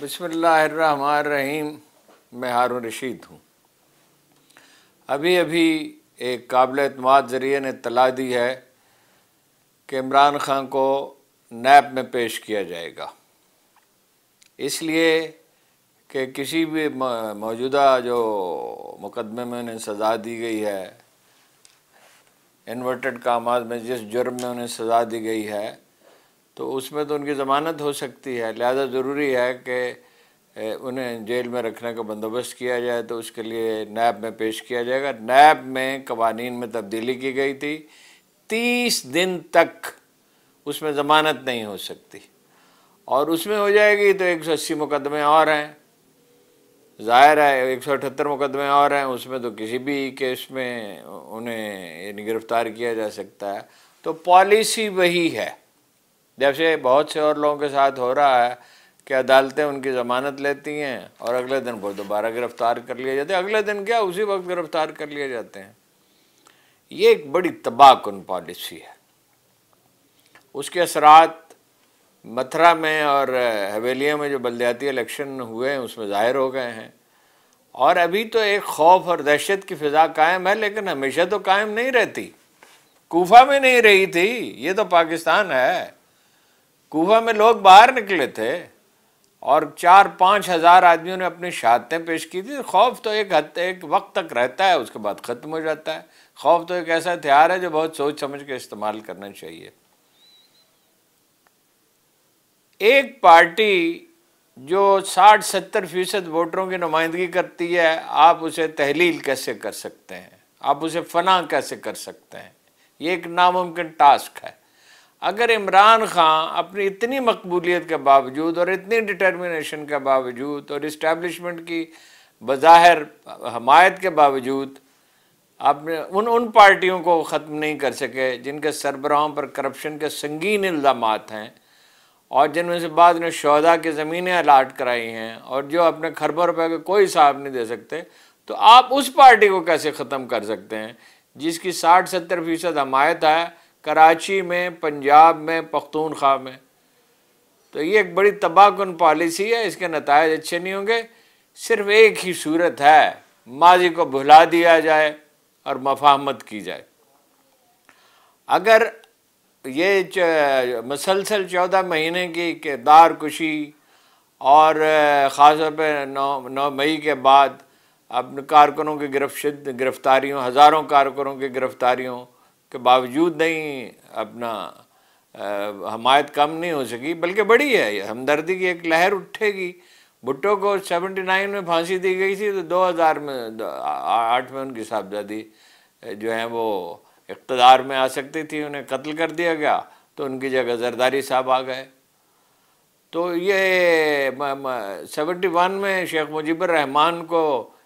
बसमीम मैं हारून रशीद हूँ अभी अभी एक काबिल अतमाद ज़रिए ने तला दी है कि इमरान खान को नैब में पेश किया जाएगा इसलिए कि किसी भी मौजूदा जो मुकदमे में उन्हें सज़ा दी गई है इन्वर्टेड कामाज में जिस जुर्म में उन्हें सज़ा दी गई है तो उसमें तो उनकी ज़मानत हो सकती है लिहाजा ज़रूरी है कि उन्हें जेल में रखने का बंदोबस्त किया जाए तो उसके लिए नैब में पेश किया जाएगा नैब में कवानीन में तब्दीली की गई थी तीस दिन तक उसमें ज़मानत नहीं हो सकती और उसमें हो जाएगी तो एक सौ अस्सी मुकदमे और हैं ज़ाहिर है एक सौ अठहत्तर मुकदमे और हैं उसमें तो किसी भी केस में उन्हें गिरफ़्तार किया जा सकता है तो पॉलिसी वही है जैसे बहुत से और लोगों के साथ हो रहा है कि अदालतें उनकी ज़मानत लेती हैं और अगले दिन वो दोबारा गिरफ़्तार कर लिए जाते हैं अगले दिन क्या उसी वक्त गिरफ़्तार कर लिए जाते हैं ये एक बड़ी तबाहकुन पॉलिसी है उसके असरात मथुरा में और हवेलिया में जो बलदयाती इलेक्शन हुए हैं उसमें ज़ाहिर हो गए हैं और अभी तो एक खौफ और दहशत की फ़िज़ा कायम है लेकिन हमेशा तो कायम नहीं रहती कोफा में नहीं रही थी ये तो पाकिस्तान है कुआ में लोग बाहर निकले थे और चार पाँच हज़ार आदमियों ने अपनी शहादतें पेश की थी खौफ तो एक हद एक वक्त तक रहता है उसके बाद ख़त्म हो जाता है खौफ तो एक ऐसा हथियार है जो बहुत सोच समझ के इस्तेमाल करना चाहिए एक पार्टी जो 60-70 फीसद वोटरों की नुमाइंदगी करती है आप उसे तहलील कैसे कर सकते हैं आप उसे फना कैसे कर सकते हैं ये एक नामुमकिन टास्क है अगर इमरान खान अपनी इतनी मकबूलियत के बावजूद और इतनी डिटर्मिनेशन के बावजूद और इस्टेबलिशमेंट की बज़ाहिर हमायत के बावजूद आपने उन उन पार्टियों को ख़त्म नहीं कर सके जिनके सरबराहों पर करप्शन के संगीन इल्ज़ाम हैं और जिनमें से बाद ने शहदा की ज़मीनें अलाट कराई हैं और जो अपने खरबों रुपये के कोई हिसाब नहीं दे सकते तो आप उस पार्टी को कैसे ख़त्म कर सकते हैं जिसकी साठ सत्तर फ़ीसद हमायत है कराची में पंजाब में पख्तूनख्वा में तो ये एक बड़ी तबाहकुन पॉलिसी है इसके नतज अच्छे नहीं होंगे सिर्फ एक ही सूरत है माजी को भुला दिया जाए और मफाहमत की जाए अगर ये मसलसल चौदह महीने की किरदार कुशी और ख़ास तौर पर नौ नौ मई के बाद अब कारकुनों की गिरफ्त गिरफ्तारियों हज़ारों कारकुनों की गिरफ्तारियों के बावजूद नहीं अपना हमायत कम नहीं हो सकी बल्कि बड़ी है हमदर्दी की एक लहर उठेगी भुट्टो को 79 में फांसी दी गई थी तो 2000 में आठ में उनकी साहबजादी जो है वो इकतदार में आ सकती थी उन्हें कत्ल कर दिया गया तो उनकी जगह जरदारी साहब आ गए तो ये सेवेंटी वन में शेख मुजीबर रहमान को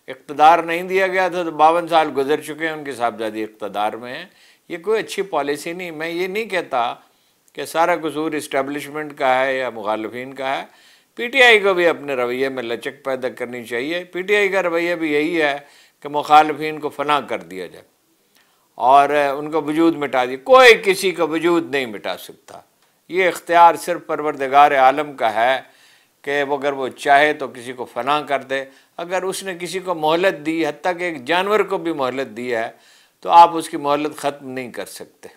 इकतदार नहीं दिया गया था तो बावन साल गुजर चुके हैं उनकी साहबजादी इकतदार में है ये कोई अच्छी पॉलिसी नहीं मैं ये नहीं कहता कि सारा कसूर इस्टेब्लिशमेंट का है या मुखालफन का है पीटीआई को भी अपने रवैये में लचक पैदा करनी चाहिए पीटीआई का रवैया भी यही है कि मुखालफन को फना कर दिया जाए और उनको वजूद मिटा दिया कोई किसी का वजूद नहीं मिटा सकता ये इख्तियार सिर्फ परवरदगार आलम का है कि वो अगर वो चाहे तो किसी को फना कर दे अगर उसने किसी को मोहलत दी हती कि एक जानवर को भी मोहलत दी है तो आप उसकी मोहलत ख़त्म नहीं कर सकते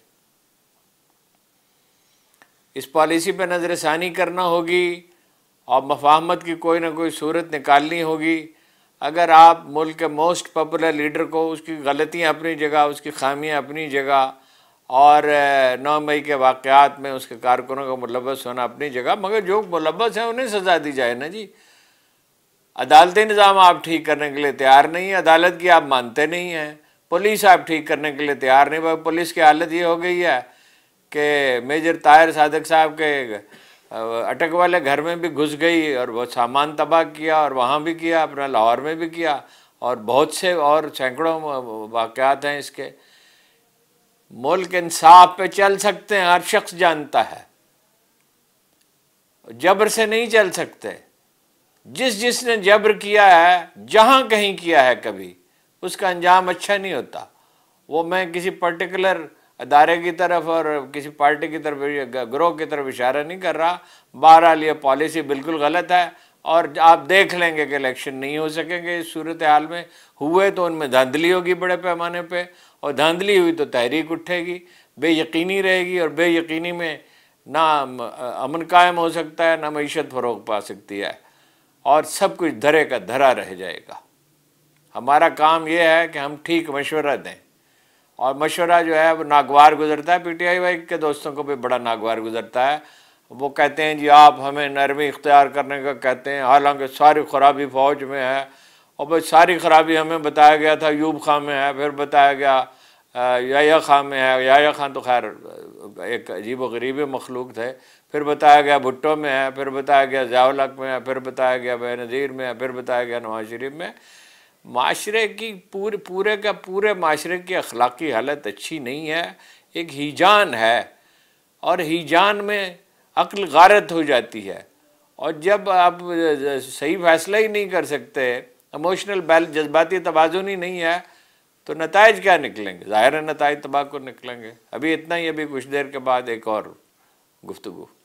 इस पॉलिसी पर नज़र षानी करना होगी और मफाहमत की कोई ना कोई सूरत निकालनी होगी अगर आप मुल्क के मोस्ट पॉपुलर लीडर को उसकी गलतियां अपनी जगह उसकी खामियां अपनी जगह और नौ मई के वाक़ात में उसके कारकुनों का मुलबस होना अपनी जगह मगर जो मुलबस हैं उन्हें सज़ा दी जाए ना जी अदालती निज़ाम आप ठीक करने के लिए तैयार नहीं है अदालत की आप मानते नहीं हैं पुलिस आप ठीक करने के लिए तैयार नहीं भाई पुलिस की हालत ये हो गई है कि मेजर ताहिर सादक साहब के अटक वाले घर में भी घुस गई और वो सामान तबाह किया और वहाँ भी किया अपना लाहौर में भी किया और बहुत से और सैकड़ों वाक़ात हैं इसके मुल्क इंसाफ पे चल सकते हैं हर शख्स जानता है जबर से नहीं चल सकते जिस जिसने जबर किया है जहाँ कहीं किया है कभी उसका अंजाम अच्छा नहीं होता वो मैं किसी पर्टिकुलर अदारे की तरफ और किसी पार्टी की तरफ ग्रोह की तरफ इशारा नहीं कर रहा बहरहाल ये पॉलिसी बिल्कुल गलत है और आप देख लेंगे कि इलेक्शन नहीं हो सकेंगे इस सूरत हाल में हुए तो उनमें धांधली होगी बड़े पैमाने पे और धांधली हुई तो तहरीक उठेगी बेयकीनी रहेगी और बेयकीनी में ना अमन कायम हो सकता है ना मीशत फ़रोग पा सकती है और सब कुछ धरे का धरा रह जाएगा हमारा काम यह है कि हम ठीक मशवरा दें और मशवरा जो है वो नागवार गुजरता है पीटीआई वाई के दोस्तों को भी बड़ा नागवार गुजरता है वो कहते हैं जी आप हमें नरमी इख्तियार करने का कहते हैं हालांकि सारी खराबी फ़ौज में है और भाई सारी खराबी हमें बताया गया था यूब खां में है फिर बताया गया याया खां में है याया खां तो खैर एक अजीब व गरीब मखलूक थे फिर बताया गया भुट्टो में है फिर बताया गया जयालक में है फिर बताया गया बे में है फिर बताया गया नवाज शरीफ में माशरे की पूरे पूरे का पूरे माशरे की अखलाकी हालत अच्छी नहीं है एक हीजान है और हीजान में अक्ल गारत हो जाती है और जब आप सही फैसला ही नहीं कर सकते इमोशनल बैल जज्बाती तोज़ुन ही नहीं है तो नतज क्या निकलेंगे ज़ाहिर नतज तबाह को निकलेंगे अभी इतना ही अभी कुछ देर के बाद एक और गुफ्तु